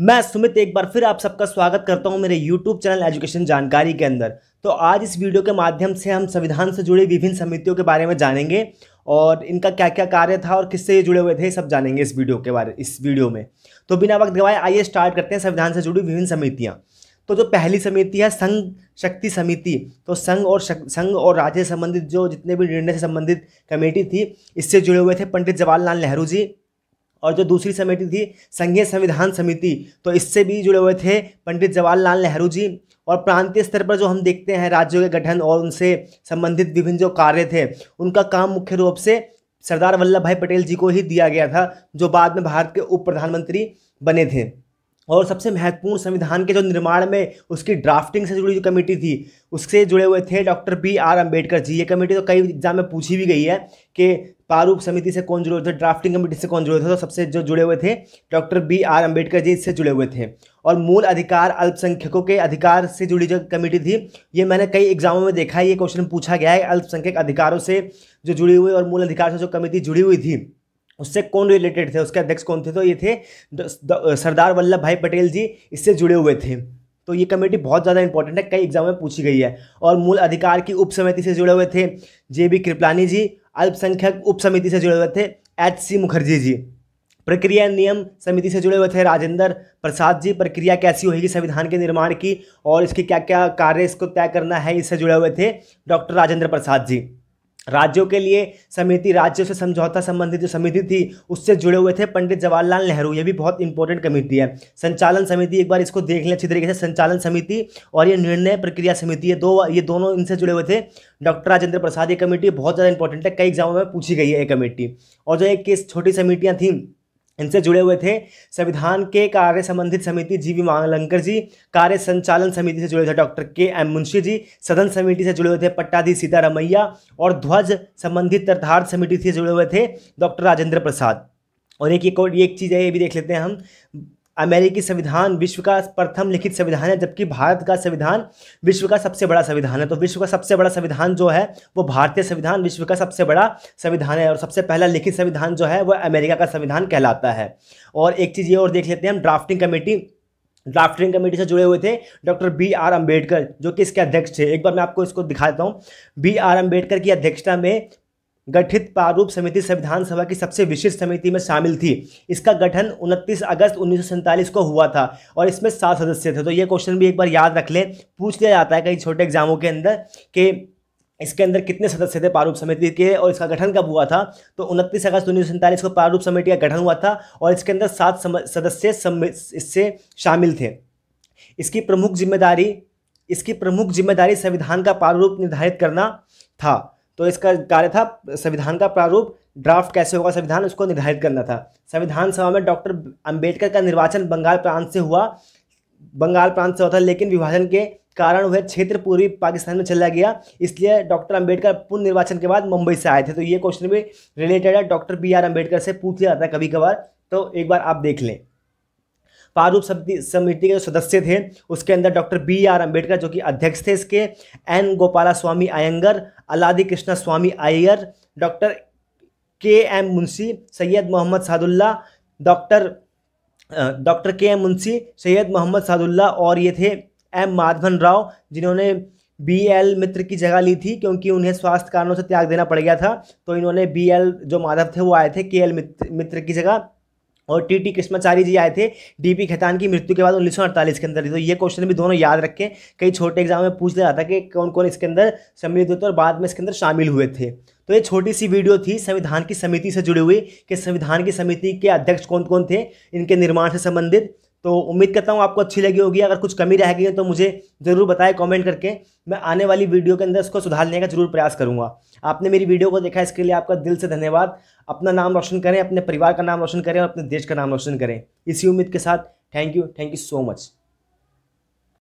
मैं सुमित एक बार फिर आप सबका स्वागत करता हूं मेरे YouTube चैनल एजुकेशन जानकारी के अंदर तो आज इस वीडियो के माध्यम से हम संविधान से जुड़ी विभिन्न समितियों के बारे में जानेंगे और इनका क्या क्या कार्य था और किससे ये जुड़े हुए थे सब जानेंगे इस वीडियो के बारे इस वीडियो में तो बिना वक्त गवाए आइए स्टार्ट करते हैं संविधान से जुड़ी विभिन्न समितियाँ तो जो पहली समिति है संघ शक्ति समिति तो संघ और संघ और राज्य संबंधित जो जितने भी निर्णय से संबंधित कमेटी थी इससे जुड़े हुए थे पंडित जवाहरलाल नेहरू जी और जो दूसरी समिति थी संघीय संविधान समिति तो इससे भी जुड़े हुए थे पंडित जवाहरलाल नेहरू जी और प्रांतीय स्तर पर जो हम देखते हैं राज्यों के गठन और उनसे संबंधित विभिन्न जो कार्य थे उनका काम मुख्य रूप से सरदार वल्लभ भाई पटेल जी को ही दिया गया था जो बाद में भारत के उप प्रधानमंत्री बने थे और सबसे महत्वपूर्ण संविधान के जो निर्माण में उसकी ड्राफ्टिंग से जुड़ी जो कमेटी थी उससे जुड़े हुए थे doctor B R Ambedkar ji ये कमेटी तो कई एग्जाम में पूछी भी गई है कि प्रारूप समिति से कौन जुड़े हुए थे ड्राफ्टिंग कमेटी से कौन जुड़े थे तो सबसे जो जुड़े हुए थे doctor B R Ambedkar ji इससे जुड़े हुए थे और मूल अधिकार अल्पसंख्यकों के अधिकार से जुड़ी जो कमेटी थी ये मैंने कई एग्जामों में देखा है ये क्वेश्चन पूछा गया है अल्पसंख्यक अधिकारों से जो जुड़ी हुई और मूल अधिकार से जो कमेटी जुड़ी हुई थी उससे कौन रिलेटेड थे उसके अध्यक्ष कौन थे तो ये थे सरदार वल्लभ भाई पटेल जी इससे जुड़े हुए थे तो ये कमेटी बहुत ज़्यादा इंपॉर्टेंट है कई एग्जाम में पूछी गई है और मूल अधिकार की उप समिति से जुड़े हुए थे जे बी कृपलानी जी अल्पसंख्यक उप समिति से जुड़े हुए थे एच सी मुखर्जी जी प्रक्रिया नियम समिति से जुड़े हुए थे राजेंद्र प्रसाद जी प्रक्रिया कैसी होगी संविधान के निर्माण की और इसके क्या क्या कार्य इसको तय करना है इससे जुड़े हुए थे डॉक्टर राजेंद्र प्रसाद जी राज्यों के लिए समिति राज्यों से समझौता संबंधित जो समिति थी उससे जुड़े हुए थे पंडित जवाहरलाल नेहरू ये भी बहुत इंपॉर्टेंट कमेटी है संचालन समिति एक बार इसको देख लें अच्छी तरीके से संचालन समिति और ये निर्णय प्रक्रिया समिति ये दो ये दोनों इनसे जुड़े हुए थे डॉक्टर राजेंद्र प्रसाद ये कमेटी बहुत ज़्यादा इंपॉर्टेंट है कई एग्जामों में पूछी गई है ये कमेटी और जो एक छोटी समितियाँ थीं इनसे जुड़े हुए थे संविधान के कार्य संबंधित समिति जी वी मांगलंकर जी कार्य संचालन समिति से जुड़े थे डॉक्टर के एम मुंशी जी सदन समिति से जुड़े हुए थे पट्टाधी सीतारामैया और ध्वज संबंधित तथार्थ समिति से जुड़े हुए थे डॉक्टर राजेंद्र प्रसाद और एक एक और एक चीज़ है ये भी देख लेते हैं हम अमेरिकी संविधान विश्व का प्रथम लिखित संविधान है जबकि भारत का संविधान विश्व का सबसे बड़ा संविधान है तो विश्व का सबसे बड़ा संविधान जो है वो भारतीय संविधान विश्व का सबसे बड़ा संविधान है और सबसे पहला लिखित संविधान जो है वह अमेरिका का संविधान कहलाता है और एक चीज़ ये और देख लेते हैं हम ड्राफ्टिंग कमेटी ड्राफ्टिंग कमेटी से जुड़े हुए थे डॉक्टर बी आर अंबेडकर जो कि इसके अध्यक्ष थे एक बार मैं आपको इसको दिखा देता हूँ बी आर अंबेडकर की अध्यक्षता में गठित प्रारूप समिति संविधान सभा की सबसे विशिष्ट समिति में शामिल थी इसका गठन 29 अगस्त उन्नीस को हुआ था और इसमें सात सदस्य थे तो ये क्वेश्चन भी एक बार याद रख लें पूछ लिया जाता है कई छोटे एग्जामों के अंदर कि इसके अंदर कितने सदस्य थे प्रारूप समिति के और इसका गठन कब हुआ था तो उनतीस अगस्त उन्नीस को प्रारूप समिति का गठन हुआ था और इसके अंदर सात सदस्य इससे शामिल थे इसकी प्रमुख जिम्मेदारी इसकी प्रमुख जिम्मेदारी संविधान का प्रारूप निर्धारित करना था तो इसका कार्य था संविधान का प्रारूप ड्राफ्ट कैसे होगा संविधान उसको निर्धारित करना था संविधान सभा में डॉक्टर अंबेडकर का निर्वाचन बंगाल प्रांत से हुआ बंगाल प्रांत से होता लेकिन विभाजन के कारण वह क्षेत्र पूर्वी पाकिस्तान में चला गया इसलिए डॉक्टर अंबेडकर पुनः निर्वाचन के बाद मुंबई से आए थे तो ये क्वेश्चन भी रिलेटेड है डॉक्टर बी आर अम्बेडकर से पूछ लिया जाता है कभी कभार तो एक बार आप देख लें प्रारूप समिति के जो सदस्य थे उसके अंदर डॉक्टर बी आर अम्बेडकर जो कि अध्यक्ष थे इसके N Gopala Swami Ayyangar Alladi Krishna Swami Ayyar doctor K M Munshi Syed Mohammad Saadulla doctor doctor K M Munshi Syed Mohammad Saadulla और ये थे एम माधवन राव जिन्होंने बी एल मित्र की जगह ली थी क्योंकि उन्हें स्वास्थ्य कारणों से त्याग देना पड़ गया था तो इन्होंने बी एल जो माधव थे वो आए थे के एल मित्र मित्र की जगह और टी टी कृष्णाचारी जी आए थे डीपी खेतान की मृत्यु के बाद उन्नीस अड़तालीस के अंदर तो ये क्वेश्चन भी दोनों याद रखें कई छोटे एग्जाम में पूछ लिया था कि कौन कौन इसके अंदर सम्मिलित होते और बाद में इसके अंदर शामिल हुए थे तो ये छोटी सी वीडियो थी संविधान की समिति से जुड़ी हुई कि संविधान की समिति के अध्यक्ष कौन कौन थे इनके निर्माण से संबंधित तो उम्मीद करता हूँ आपको अच्छी लगी होगी अगर कुछ कमी रह गई है तो मुझे ज़रूर बताएं कमेंट करके मैं आने वाली वीडियो के अंदर उसको सुधारने का जरूर प्रयास करूँगा आपने मेरी वीडियो को देखा इसके लिए आपका दिल से धन्यवाद अपना नाम रोशन करें अपने परिवार का नाम रोशन करें और अपने देश का नाम रोशन करें इसी उम्मीद के साथ thank you thank you so much